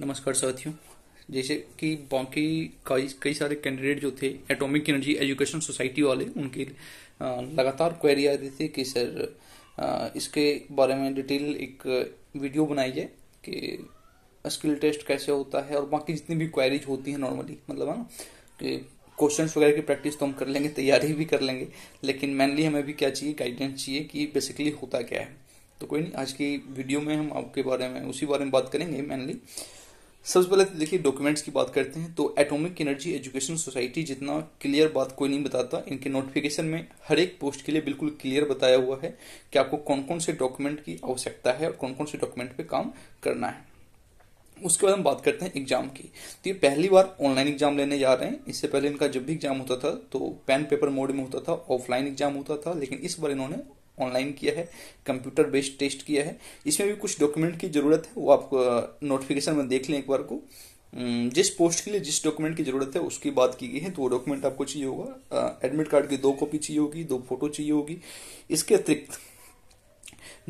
नमस्कार साथियों जैसे कि बाकी कई कई सारे कैंडिडेट जो थे एटॉमिक एनर्जी एजुकेशन सोसाइटी वाले उनके लगातार क्वेरी आ रही थी कि सर इसके बारे में डिटेल एक वीडियो बनाई जाए कि स्किल टेस्ट कैसे होता है और बाकी जितनी भी क्वेरीज होती है नॉर्मली मतलब है ना कि क्वेश्चन वगैरह की प्रैक्टिस तो हम कर लेंगे तैयारी भी कर लेंगे लेकिन मेनली हमें भी क्या चाहिए गाइडेंस चाहिए कि बेसिकली होता क्या है तो कोई नहीं आज की वीडियो में हम आपके बारे में उसी बारे में बात करेंगे मेनली सबसे पहले तो देखिए डॉक्यूमेंट्स की बात करते हैं तो एटॉमिक एनर्जी एजुकेशन सोसाइटी जितना क्लियर बात कोई नहीं बताता इनके नोटिफिकेशन में हर एक पोस्ट के लिए बिल्कुल क्लियर बताया हुआ है कि आपको कौन कौन से डॉक्यूमेंट की आवश्यकता है और कौन कौन से डॉक्यूमेंट पे काम करना है उसके बाद हम बात करते हैं एग्जाम की तो ये पहली बार ऑनलाइन एग्जाम लेने जा रहे हैं इससे पहले इनका जब भी एग्जाम होता था तो पेन पेपर मोड में होता था ऑफलाइन एग्जाम होता था लेकिन इस बार इन्होंने ऑनलाइन किया है कंप्यूटर बेस्ड टेस्ट किया है इसमें भी कुछ डॉक्यूमेंट की ज़रूरत है वो आप नोटिफिकेशन में देख लें एक बार को जिस पोस्ट के लिए जिस डॉक्यूमेंट की ज़रूरत है उसकी बात की गई है तो वो डॉक्यूमेंट आपको चाहिए होगा एडमिट कार्ड की दो कॉपी चाहिए होगी दो फोटो चाहिए होगी इसके अतिरिक्त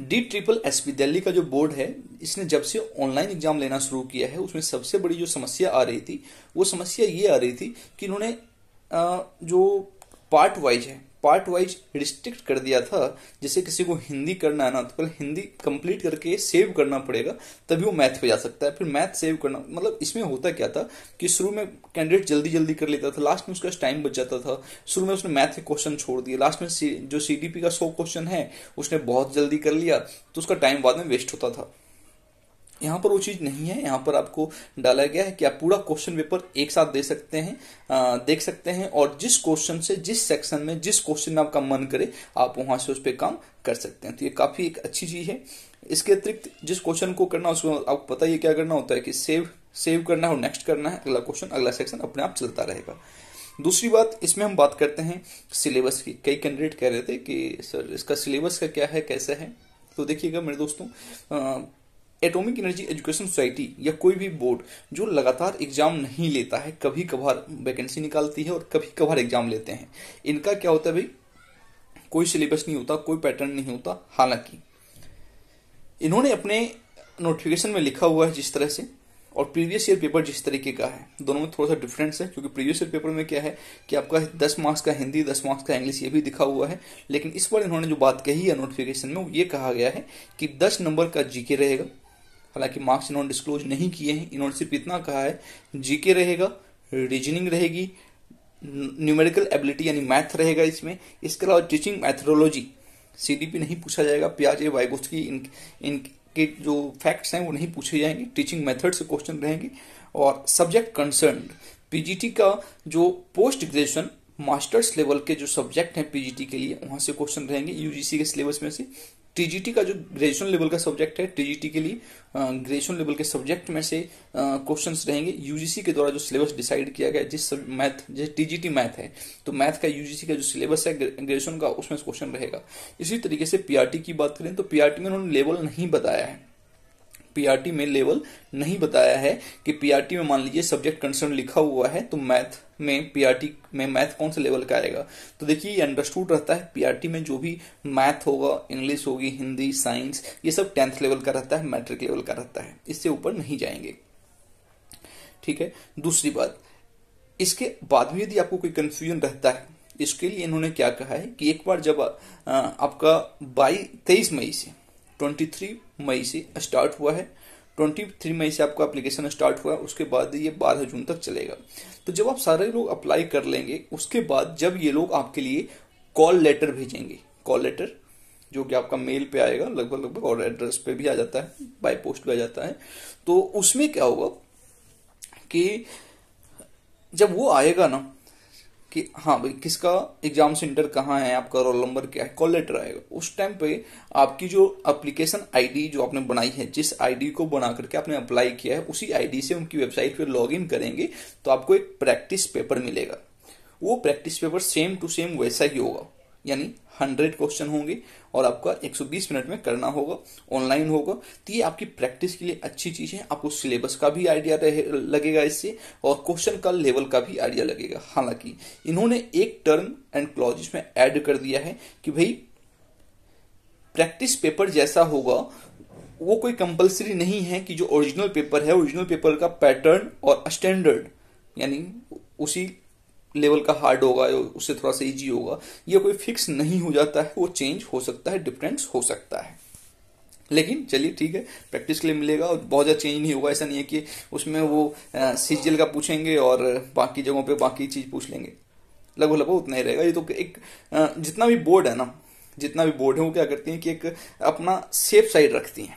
D triple S P Delhi का जो बोर्ड है इसने जब से ऑनलाइन एग्जाम लेना शुरू किया है उसमें सबसे बड़ी जो समस्या आ रही थी वो समस्या ये आ रही थी कि इन्होंने जो पार्ट वाइज है पार्ट वाइज रिस्ट्रिक्ट कर दिया था जैसे किसी को हिंदी करना है ना तो पहले हिंदी कंप्लीट करके सेव करना पड़ेगा तभी वो मैथ पे जा सकता है फिर मैथ सेव करना मतलब इसमें होता क्या था कि शुरू में कैंडिडेट जल्दी जल्दी कर लेता था लास्ट में उसका टाइम बच जाता था शुरू में उसने मैथ के क्वेश्चन छोड़ दिया लास्ट में जो सी का सौ क्वेश्चन है उसने बहुत जल्दी कर लिया तो उसका टाइम बाद में वेस्ट होता था यहाँ पर वो चीज़ नहीं है यहाँ पर आपको डाला गया है कि आप पूरा क्वेश्चन पेपर एक साथ दे सकते हैं आ, देख सकते हैं और जिस क्वेश्चन से जिस सेक्शन में जिस क्वेश्चन में आपका मन करे आप वहां से उस पर काम कर सकते हैं तो ये काफ़ी एक अच्छी चीज़ है इसके अतिरिक्त जिस क्वेश्चन को करना उसको आपको पता ही क्या करना होता है कि सेव सेव करना है और नेक्स्ट करना है अगला क्वेश्चन अगला सेक्शन अपने आप चलता रहेगा दूसरी बात इसमें हम बात करते हैं सिलेबस की कई कैंडिडेट कह रहे थे कि सर इसका सिलेबस का क्या है कैसा है तो देखिएगा मेरे दोस्तों एटॉमिक एनर्जी एजुकेशन सोसाइटी या कोई भी बोर्ड जो लगातार एग्जाम नहीं लेता है कभी कभार वैकेंसी निकालती है और कभी कभार एग्जाम लेते हैं इनका क्या होता है भाई कोई सिलेबस नहीं होता कोई पैटर्न नहीं होता हालांकि इन्होंने अपने नोटिफिकेशन में लिखा हुआ है जिस तरह से और प्रीवियस ईयर पेपर जिस तरीके का है दोनों में थोड़ा सा डिफरेंस है क्योंकि प्रीवियस ईयर पेपर में क्या है कि आपका दस मार्क्स का हिंदी दस मार्क्स का इंग्लिश ये भी दिखा हुआ है लेकिन इस बार इन्होंने जो बात कही है नोटिफिकेशन में ये कहा गया है कि दस नंबर का जीके रहेगा हालांकि मार्क्स इन्होंने डिस्क्लोज नहीं किए हैं इन्होंने सिर्फ इतना कहा है जीके रहेगा रीजनिंग रहेगी न्यूमेरिकल एबिलिटी यानी मैथ रहेगा इसमें इसके अलावा टीचिंग मैथोलॉजी सीडीपी नहीं पूछा जाएगा प्याज ए वाइगोस की इन, इनके जो फैक्ट्स हैं वो नहीं पूछे जाएंगे टीचिंग मेथड से क्वेश्चन रहेंगे और सब्जेक्ट कंसर्न पीजीटी का जो पोस्ट ग्रेजुएशन मास्टर्स लेवल के जो सब्जेक्ट हैं पीजीटी के लिए वहां से क्वेश्चन रहेंगे यूजीसी के सिलेबस में से टीजीटी का जो ग्रेजुएशन लेवल का सब्जेक्ट है टीजीटी के लिए ग्रेजुएशन लेवल के सब्जेक्ट में से क्वेश्चंस रहेंगे यूजीसी के द्वारा जो सिलेबस डिसाइड किया गया जिस मैथ जैसे टीजीटी मैथ है तो मैथ का यूजीसी का जो सिलेबस है ग्रेजुएशन का उसमें क्वेश्चन रहेगा इसी तरीके से पीआरटी की बात करें तो पीआरटी में उन्होंने लेवल नहीं बताया है पीआरटी में लेवल नहीं बताया है कि पीआरटी में मान लीजिए सब्जेक्ट कंसर्न लिखा हुआ है तो मैथ में पीआरटी में मैथ कौन से लेवल का आएगा तो देखिए ये अंडरस्टूड रहता है पीआरटी में जो भी मैथ होगा इंग्लिश होगी हिंदी साइंस ये सब टेंथ लेवल का रहता है मैट्रिक लेवल का रहता है इससे ऊपर नहीं जाएंगे ठीक है दूसरी बात इसके बाद भी यदि आपको कोई कंफ्यूजन रहता है इसके लिए इन्होंने क्या कहा है कि एक बार जब आ, आपका बाई तेईस मई से 23 मई से स्टार्ट हुआ है 23 मई से आपका एप्लीकेशन स्टार्ट हुआ है उसके बाद ये बारह जून तक चलेगा तो जब आप सारे लोग अप्लाई कर लेंगे उसके बाद जब ये लोग आपके लिए कॉल लेटर भेजेंगे कॉल लेटर जो कि आपका मेल पे आएगा लगभग लगभग और एड्रेस पे भी आ जाता है बाय पोस्ट भी आ जाता है तो उसमें क्या होगा कि जब वो आएगा ना कि हाँ भाई किसका एग्जाम सेंटर कहाँ है आपका रोल नंबर क्या है कॉल लेटर आएगा उस टाइम पे आपकी जो एप्लीकेशन आईडी जो आपने बनाई है जिस आईडी को बना करके आपने अप्लाई किया है उसी आईडी से उनकी वेबसाइट पे लॉगिन करेंगे तो आपको एक प्रैक्टिस पेपर मिलेगा वो practice paper same to same वैसा ही होगा यानी हंड्रेड क्वेश्चन होंगे और आपका 120 मिनट में करना होगा ऑनलाइन होगा तो ये आपकी प्रैक्टिस के लिए अच्छी चीज़ है आपको सिलेबस का भी आइडिया लगेगा इससे और क्वेश्चन का लेवल का भी आइडिया लगेगा हालांकि इन्होंने एक टर्म एंड क्लॉज में ऐड कर दिया है कि भाई प्रैक्टिस पेपर जैसा होगा वो कोई कंपलसरी नहीं है कि जो ओरिजिनल पेपर है ओरिजिनल पेपर का पैटर्न और स्टैंडर्ड यानी उसी लेवल का हार्ड होगा उससे थोड़ा सा ईजी होगा यह कोई फिक्स नहीं हो जाता है वो चेंज हो सकता है डिफरेंस हो सकता है लेकिन चलिए ठीक है प्रैक्टिस के लिए मिलेगा और बहुत ज़्यादा चेंज नहीं होगा ऐसा नहीं है कि उसमें वो सीजीएल का पूछेंगे और बाकी जगहों पे बाकी चीज़ पूछ लेंगे लगभग लगभग उतना ही रहेगा ये तो एक जितना भी बोर्ड है ना जितना भी बोर्ड है वो क्या करती है कि एक अपना सेफ साइड रखती है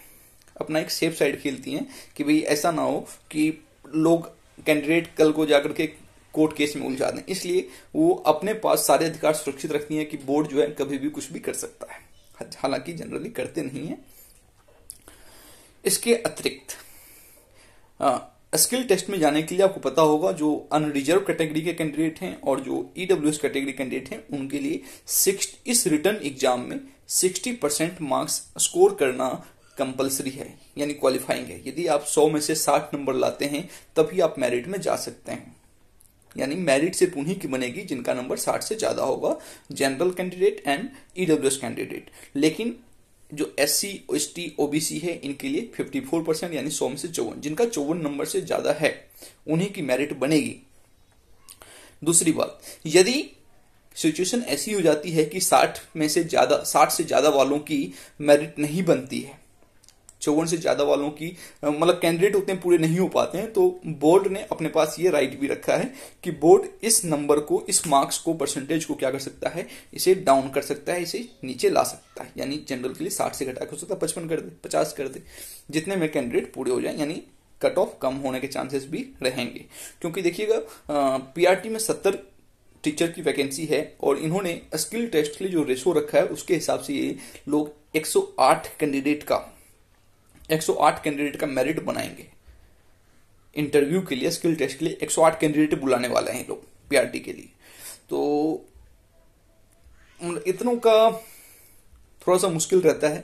अपना एक सेफ साइड खेलती हैं कि भाई ऐसा ना हो कि लोग कैंडिडेट कल को जाकर के कोर्ट केस में उलझा दें इसलिए वो अपने पास सारे अधिकार सुरक्षित रखती है कि बोर्ड जो है कभी भी कुछ भी कर सकता है हालांकि जनरली करते नहीं है इसके अतिरिक्त स्किल टेस्ट में जाने के लिए आपको पता होगा जो अनरिजर्व कैटेगरी के कैंडिडेट हैं और जो ईडब्ल्यू एस कैटेगरी कैंडिडेट हैं उनके लिए इस रिटर्न एग्जाम में सिक्सटी परसेंट मार्क्स स्कोर करना कंपलसरी है यानी क्वालिफाइंग है यदि आप सौ में से साठ नंबर लाते हैं तभी आप मेरिट में जा सकते हैं यानी मेरिट सिर्फ उन्हीं की बनेगी जिनका नंबर साठ से ज़्यादा होगा general candidate and EWS candidate लेकिन जो S C S T OBC है इनके लिए फिफ्टी फोर परसेंट यानी सौ में से चौवन जिनका चौवन नंबर से ज़्यादा है उन्हीं की मेरिट बनेगी दूसरी बात यदि सिचुएशन ऐसी हो जाती है कि 60 में से ज़्यादा 60 से ज़्यादा वालों की मेरिट नहीं बनती है चौवन से ज्यादा वालों की मतलब कैंडिडेट उतने पूरे नहीं हो पाते हैं तो बोर्ड ने अपने पास ये राइट भी रखा है कि बोर्ड इस नंबर को इस मार्क्स को परसेंटेज को क्या कर सकता है इसे डाउन कर सकता है इसे नीचे ला सकता है यानी जनरल के लिए साठ से घटा कर सकता है पचपन कर दे पचास कर दे जितने में कैंडिडेट पूरे हो जाए यानी कट ऑफ कम होने के चांसेस भी रहेंगे क्योंकि देखिएगा पीआरटी में सत्तर टीचर की वैकेंसी है और इन्होंने स्किल टेस्ट के लिए जो रेशो रखा है उसके हिसाब से ये लोग 108 कैंडिडेट का 108 कैंडिडेट का मेरिट बनाएंगे इंटरव्यू के लिए स्किल टेस्ट के लिए 108 कैंडिडेट बुलाने वाले हैं लोग पीआरटी के लिए तो इतनों का थोड़ा सा मुश्किल रहता है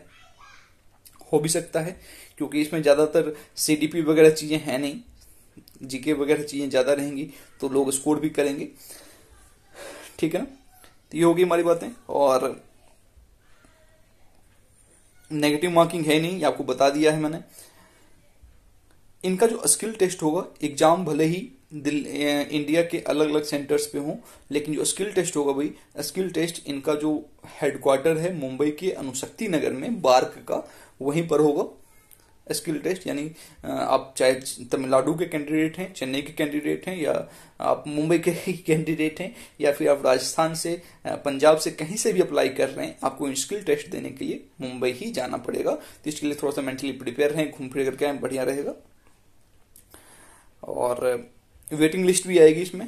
हो भी सकता है क्योंकि इसमें ज़्यादातर सीडीपी वगैरह चीज़ें हैं नहीं जीके वगैरह चीज़ें ज़्यादा रहेंगी तो लोग स्कोर भी करेंगे ठीक है ना तो ये होगी हमारी बातें और नेगेटिव मार्किंग है नहीं ये आपको बता दिया है मैंने इनका जो स्किल टेस्ट होगा एग्जाम भले ही इंडिया के अलग अलग सेंटर्स पे हों लेकिन जो स्किल टेस्ट होगा भाई स्किल टेस्ट इनका जो हेडक्वार्टर है मुंबई के अनुशक्ति नगर में बार्क का वहीं पर होगा स्किल टेस्ट यानी आप चाहे तमिलनाडु के कैंडिडेट हैं चेन्नई के कैंडिडेट हैं या आप मुंबई के कैंडिडेट हैं या फिर आप राजस्थान से पंजाब से कहीं से भी अप्लाई कर रहे हैं आपको स्किल टेस्ट देने के लिए मुंबई ही जाना पड़ेगा तो इसके लिए थोड़ा सा मेंटली प्रिपेयर रहें घूम फिर करके आए बढ़िया रहेगा और वेटिंग लिस्ट भी आएगी इसमें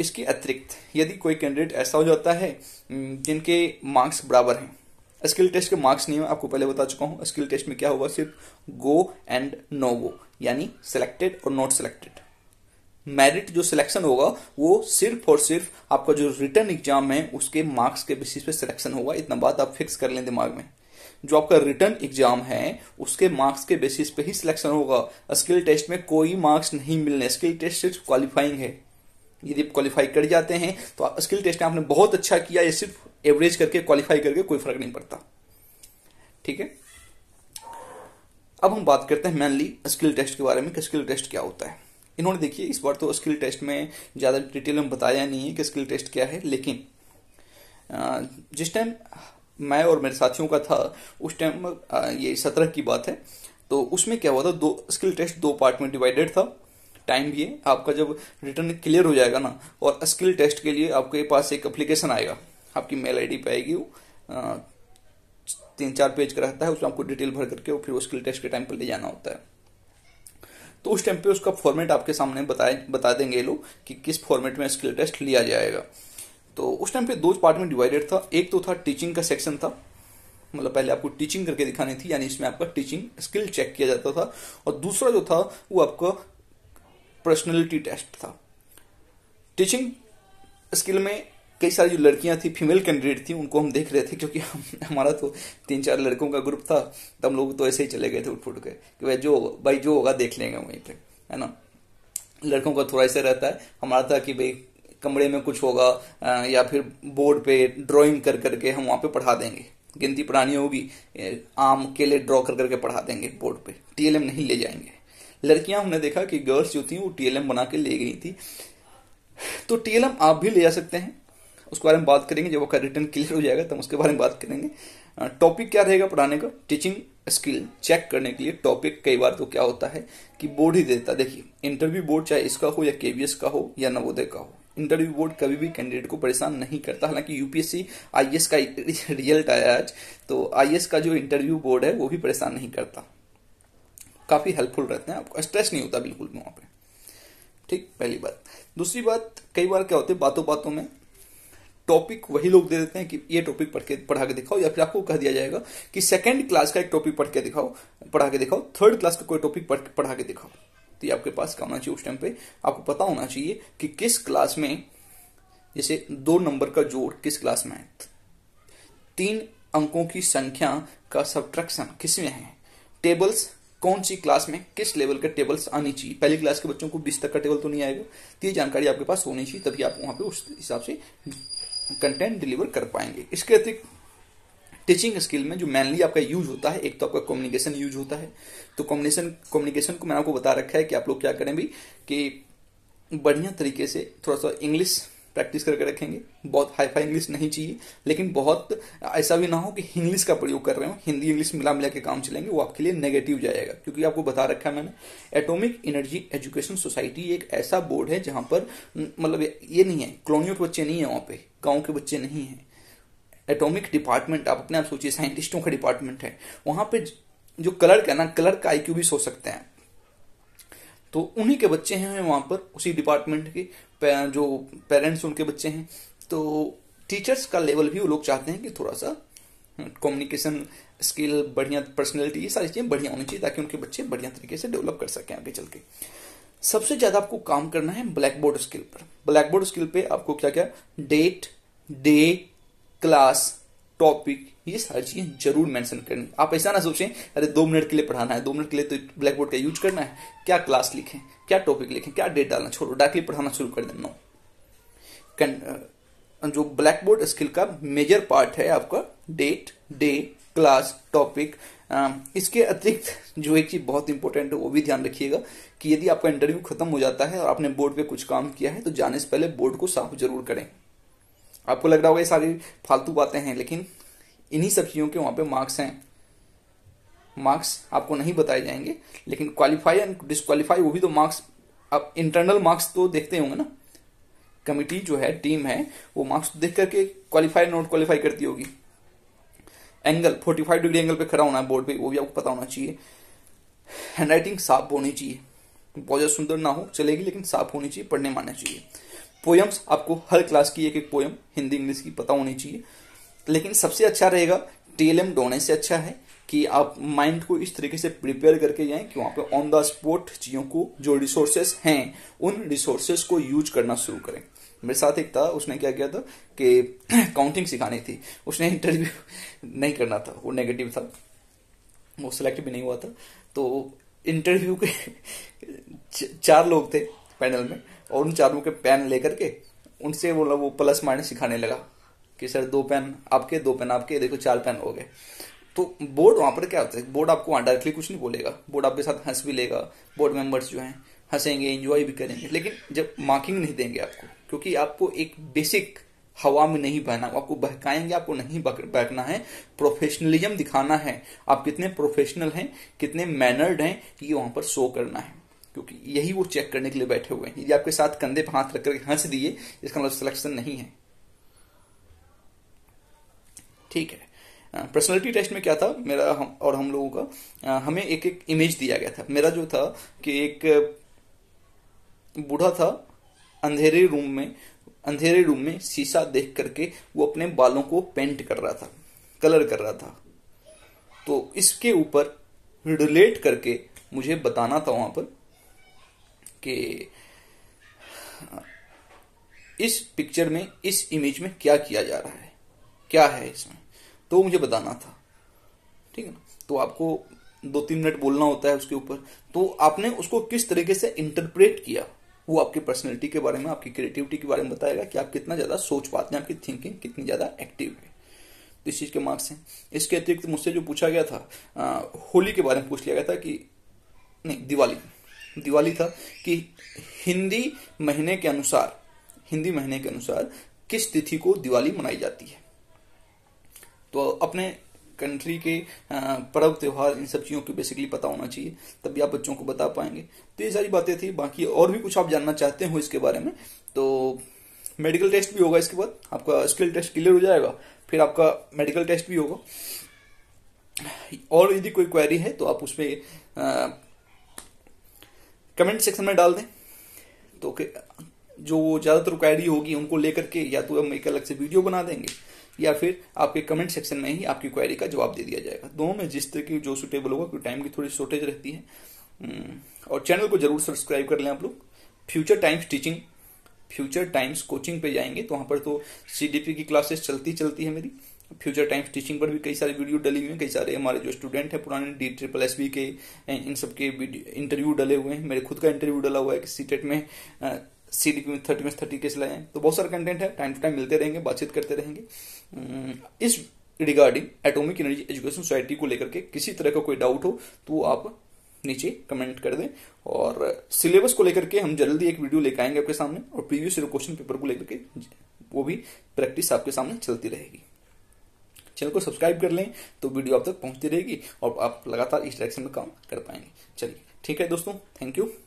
इसके अतिरिक्त यदि कोई कैंडिडेट ऐसा हो जाता है जिनके मार्क्स बराबर हैं स्किल टेस्ट के मार्क्स नहीं है आपको पहले बता चुका हूँ स्किल टेस्ट में क्या होगा सिर्फ गो एंड नो गो यानी सिलेक्टेड और नॉट सिलेक्टेड मेरिट जो सिलेक्शन होगा वो सिर्फ और सिर्फ आपका जो रिटर्न एग्जाम है उसके मार्क्स के बेसिस पे सिलेक्शन होगा इतना बात आप फिक्स कर लें दिमाग में जो आपका रिटर्न एग्जाम है उसके मार्क्स के बेसिस पे ही सिलेक्शन होगा स्किल टेस्ट में कोई मार्क्स नहीं मिलने स्किल टेस्ट सिर्फ क्वालिफाइंग है यदि आप क्वालिफाई कर जाते हैं तो स्किल टेस्ट में आपने बहुत अच्छा किया ये सिर्फ एवरेज करके क्वालिफाई करके कोई फर्क नहीं पड़ता ठीक है अब हम बात करते हैं मेनली स्किल टेस्ट के बारे में कि स्किल टेस्ट क्या होता है इन्होंने देखिए इस बार तो स्किल टेस्ट में ज़्यादा डिटेल में बताया नहीं है कि स्किल टेस्ट क्या है लेकिन जिस टाइम मैं और मेरे साथियों का था उस टाइम ये सत्रह की बात है तो उसमें क्या हुआ था दो स्किल टेस्ट दो पार्ट में डिवाइडेड था टाइम है आपका जब रिटर्न क्लियर हो जाएगा ना और स्किल टेस्ट के लिए आपके पास एक अप्लीकेशन आएगा आपकी मेल आईडी पे आएगी वो तीन चार पेज का रहता है उसमें आपको डिटेल भर करके और फिर वो स्किल टेस्ट के टाइम पर ले जाना होता है तो उस टाइम पे उसका फॉर्मेट आपके सामने बताए बता देंगे लोग कि किस फॉर्मेट में स्किल टेस्ट लिया जाएगा तो उस टाइम पे दो पार्ट में डिवाइडेड था एक तो था टीचिंग का सेक्शन था मतलब पहले आपको टीचिंग करके दिखानी थी यानी इसमें आपका टीचिंग स्किल चेक किया जाता था और दूसरा जो था वो आपका पर्सनैलिटी टेस्ट था टीचिंग स्किल में कई सारी जो लड़कियां थी फीमेल कैंडिडेट थी उनको हम देख रहे थे क्योंकि हम हमारा तो तीन चार लड़कों का ग्रुप था तो हम लोग तो ऐसे ही चले गए थे उठ फुट के कि भाई जो भाई जो होगा देख लेंगे वहीं पे है ना लड़कों का थोड़ा ऐसा रहता है हमारा था कि भाई कमरे में कुछ होगा या फिर बोर्ड पे ड्राइंग कर करके हम वहाँ पे पढ़ा देंगे गिनती पढ़ानी होगी आम केले ड्रॉ कर करके पढ़ा देंगे बोर्ड पे टीएलएम नहीं ले जाएंगे लड़कियां हमने देखा कि गर्ल्स जो थी वो टीएलएम बना के ले गई थी तो टीएलएम आप भी ले जा सकते हैं उसके बारे में बात करेंगे जब आपका रिटर्न क्लियर हो जाएगा तब तो उसके बारे में बात करेंगे टॉपिक क्या रहेगा पढ़ाने का टीचिंग स्किल चेक करने के लिए टॉपिक कई बार तो क्या होता है कि बोर्ड ही देता है देखिए इंटरव्यू बोर्ड चाहे इसका हो या केवीएस का हो या नवोदय का हो इंटरव्यू बोर्ड कभी भी कैंडिडेट को परेशान नहीं करता हालांकि यूपीएससी आईएएस e का रिजल्ट आया आज तो आईएएस e का जो इंटरव्यू बोर्ड है वो भी परेशान नहीं करता काफ़ी हेल्पफुल रहते हैं आपको स्ट्रेस नहीं होता बिल्कुल भी वहां पे ठीक पहली बात दूसरी बात कई बार क्या होती है बातों बातों में टॉपिक वही लोग दे देते हैं कि ये टॉपिक पढ़ के पढ़ा के दिखाओ या फिर आपको कह दिया जाएगा कि सेकंड क्लास का एक टॉपिक पढ़ के दिखाओ पढ़ा के दिखाओ थर्ड क्लास का कोई टॉपिक पढ़ा के दिखाओ तो ये आपके पास क्या होना चाहिए उस टाइम पे आपको पता होना चाहिए कि किस क्लास में जैसे दो नंबर का जोड़ किस क्लास में है तीन अंकों की संख्या का सब्ट्रैक्शन किस में है टेबल्स कौन सी क्लास में किस लेवल के टेबल्स आनी चाहिए पहली क्लास के बच्चों को बीस तक का टेबल तो नहीं आएगा तो ये जानकारी आपके पास होनी चाहिए तभी आप वहां पे उस हिसाब से कंटेंट डिलीवर कर पाएंगे इसके अतिरिक्त टीचिंग स्किल में जो मेनली आपका यूज होता है एक तो आपका कम्युनिकेशन यूज होता है तो कम्युनिकेशन कम्युनिकेशन को मैंने आपको बता रखा है कि आप लोग क्या करें भी कि बढ़िया तरीके से थोड़ा सा इंग्लिश प्रैक्टिस करके रखेंगे बहुत हाई फाई इंग्लिश नहीं चाहिए लेकिन बहुत ऐसा भी ना हो कि इंग्लिश का प्रयोग कर रहे हो हिंदी इंग्लिश मिला मिला के काम चलेंगे वो आपके लिए नेगेटिव जाएगा क्योंकि आपको बता रखा है मैंने एटॉमिक एनर्जी एजुकेशन सोसाइटी एक ऐसा बोर्ड है जहां पर मतलब ये नहीं है कॉलोनियों के बच्चे नहीं है वहां पे गाँव के बच्चे नहीं है एटॉमिक डिपार्टमेंट आप अपने आप सोचिए साइंटिस्टों का डिपार्टमेंट है वहां पे जो कलर का ना कलर का आईक्यू भी सोच सकते हैं तो उन्हीं के बच्चे हैं वहां पर उसी डिपार्टमेंट के जो पेरेंट्स उनके बच्चे हैं तो टीचर्स का लेवल भी वो लोग चाहते हैं कि थोड़ा सा कम्युनिकेशन स्किल बढ़िया पर्सनैलिटी ये सारी चीज़ें बढ़िया होनी चाहिए ताकि उनके बच्चे बढ़िया तरीके से डेवलप कर सकें आगे चल के सबसे ज़्यादा आपको काम करना है ब्लैक बोर्ड स्किल पर ब्लैक बोर्ड स्किल पे आपको क्या क्या डेट डे क्लास टॉपिक ये सारी चीजें जरूर मेंशन करनी आप ऐसा ना सोचें अरे दो मिनट के लिए पढ़ाना है दो मिनट के लिए तो ब्लैक बोर्ड का यूज करना है क्या क्लास लिखें क्या टॉपिक लिखें क्या डेट डालना छोड़ो डायरेक्टली पढ़ाना शुरू कर देना जो ब्लैक बोर्ड स्किल का मेजर पार्ट है आपका डेट डे क्लास टॉपिक इसके अतिरिक्त जो एक चीज बहुत इंपॉर्टेंट है वो भी ध्यान रखिएगा कि यदि आपका इंटरव्यू खत्म हो जाता है और आपने बोर्ड पे कुछ काम किया है तो जाने से पहले बोर्ड को साफ जरूर करें आपको लग रहा होगा ये सारी फालतू बातें हैं लेकिन इन्हीं सब चीज़ों के वहां पे मार्क्स हैं मार्क्स आपको नहीं बताए जाएंगे लेकिन क्वालिफाई एंड डिसक्वालीफाई वो भी तो मार्क्स आप इंटरनल मार्क्स तो देखते होंगे ना कमिटी जो है टीम है वो मार्क्स देख करके क्वालिफाई नॉट क्वालिफाई करती होगी एंगल 45 डिग्री एंगल पे खड़ा होना है बोर्ड पे वो भी आपको पता होना चाहिए हैंड राइटिंग साफ होनी चाहिए बहुत ज़्यादा सुंदर ना हो चलेगी लेकिन साफ होनी चाहिए पढ़ने माना चाहिए पोयम्स आपको हर क्लास की एक एक पोयम हिंदी इंग्लिश की पता होनी चाहिए लेकिन सबसे अच्छा रहेगा टीएलएम डोने से अच्छा है कि आप माइंड को इस तरीके से प्रिपेयर करके जाएं कि वहां पे ऑन द स्पॉट चीजों को जो रिसोर्सेस हैं उन रिसोर्सेस को यूज करना शुरू करें मेरे साथ एक था उसने क्या किया था कि काउंटिंग सिखानी थी उसने इंटरव्यू नहीं करना था वो नेगेटिव था वो सिलेक्ट भी नहीं हुआ था तो इंटरव्यू के चार लोग थे पैनल में और उन चारों के पेन लेकर के उनसे वो वो प्लस माइनस सिखाने लगा कि सर दो पेन आपके दो पेन आपके देखो चार पेन हो गए तो बोर्ड वहां पर क्या होता है बोर्ड आपको वहां डायरेक्टली कुछ नहीं बोलेगा बोर्ड आपके साथ हंस भी लेगा बोर्ड मेंबर्स जो हैं हंसेंगे इंजॉय भी करेंगे लेकिन जब मार्किंग नहीं देंगे आपको क्योंकि आपको एक बेसिक हवा में नहीं बहना आपको बहकाएंगे आपको नहीं बहकना है प्रोफेशनलिज्म दिखाना है आप कितने प्रोफेशनल हैं कितने मैनर्ड हैं ये वहां पर शो करना है क्योंकि यही वो चेक करने के लिए बैठे हुए हैं यदि आपके साथ कंधे पर हाथ रखकर हंस दिए इसका मतलब सिलेक्शन नहीं है ठीक है पर्सनालिटी टेस्ट में क्या था मेरा हम और हम लोगों का हमें एक एक इमेज दिया गया था मेरा जो था कि एक बूढ़ा था अंधेरे रूम में अंधेरे रूम में शीशा देख करके वो अपने बालों को पेंट कर रहा था कलर कर रहा था तो इसके ऊपर रिलेट करके मुझे बताना था वहां पर कि इस पिक्चर में इस इमेज में क्या किया जा रहा है क्या है इसमें तो मुझे बताना था ठीक है तो आपको दो तीन मिनट बोलना होता है उसके ऊपर तो आपने उसको किस तरीके से इंटरप्रेट किया वो आपकी पर्सनैलिटी के बारे में आपकी क्रिएटिविटी के बारे में बताएगा कि आप कितना ज्यादा सोच पाते हैं आपकी थिंकिंग कितनी ज्यादा एक्टिव है तो इस चीज के मार्क्स हैं इसके अतिरिक्त मुझसे जो पूछा गया था होली के बारे में पूछ लिया गया था कि नहीं दिवाली दिवाली था कि हिंदी महीने के अनुसार हिंदी महीने के अनुसार किस तिथि को दिवाली मनाई जाती है तो अपने कंट्री के पर्व त्योहार इन सब चीज़ों की बेसिकली पता होना चाहिए तभी आप बच्चों को बता पाएंगे तो ये सारी बातें थी बाकी और भी कुछ आप जानना चाहते हो इसके बारे में तो मेडिकल टेस्ट भी होगा इसके बाद आपका स्किल टेस्ट क्लियर हो जाएगा फिर आपका मेडिकल टेस्ट भी होगा और यदि कोई क्वेरी है तो आप उसमें कमेंट सेक्शन में डाल दें तो जो ज़्यादातर क्वायरी होगी उनको लेकर के या तो हम एक अलग से वीडियो बना देंगे या फिर आपके कमेंट सेक्शन में ही आपकी क्वायरी का जवाब दे दिया जाएगा दोनों में जिस तरह की जो सुटेबल होगा क्योंकि टाइम की थोड़ी शॉर्टेज रहती है हम्म, और चैनल को जरूर सब्सक्राइब कर लें आप लोग Future Times teaching Future Times coaching पे जाएंगे तो वहां पर तो सी की क्लासेस चलती चलती है मेरी फ्यूचर टाइम्स टीचिंग पर भी कई सारे वीडियो डली हुई हैं कई सारे हमारे जो स्टूडेंट हैं पुराने डी ट्रिपल एस बी के इन सब के इंटरव्यू डले हुए हैं मेरे खुद का इंटरव्यू डला हुआ है कि सीटेट e में सी डी e में थर्टी में थर्टी केस लाए हैं तो बहुत सारा कंटेंट है टाइम टू टाइम मिलते रहेंगे बातचीत करते रहेंगे इस regarding atomic energy education society को लेकर के किसी तरह का कोई डाउट हो तो आप नीचे कमेंट कर दें और सिलेबस को लेकर के हम जल्दी एक वीडियो लेकर आएंगे आपके सामने और प्रीवियस क्वेश्चन पेपर को लेकर के वो भी प्रैक्टिस आपके सामने चलती रहेगी चैनल को सब्सक्राइब कर लें तो वीडियो आप तक पहुंचती रहेगी और आप लगातार इस डायरेक्शन में काम कर पाएंगे चलिए ठीक है दोस्तों थैंक यू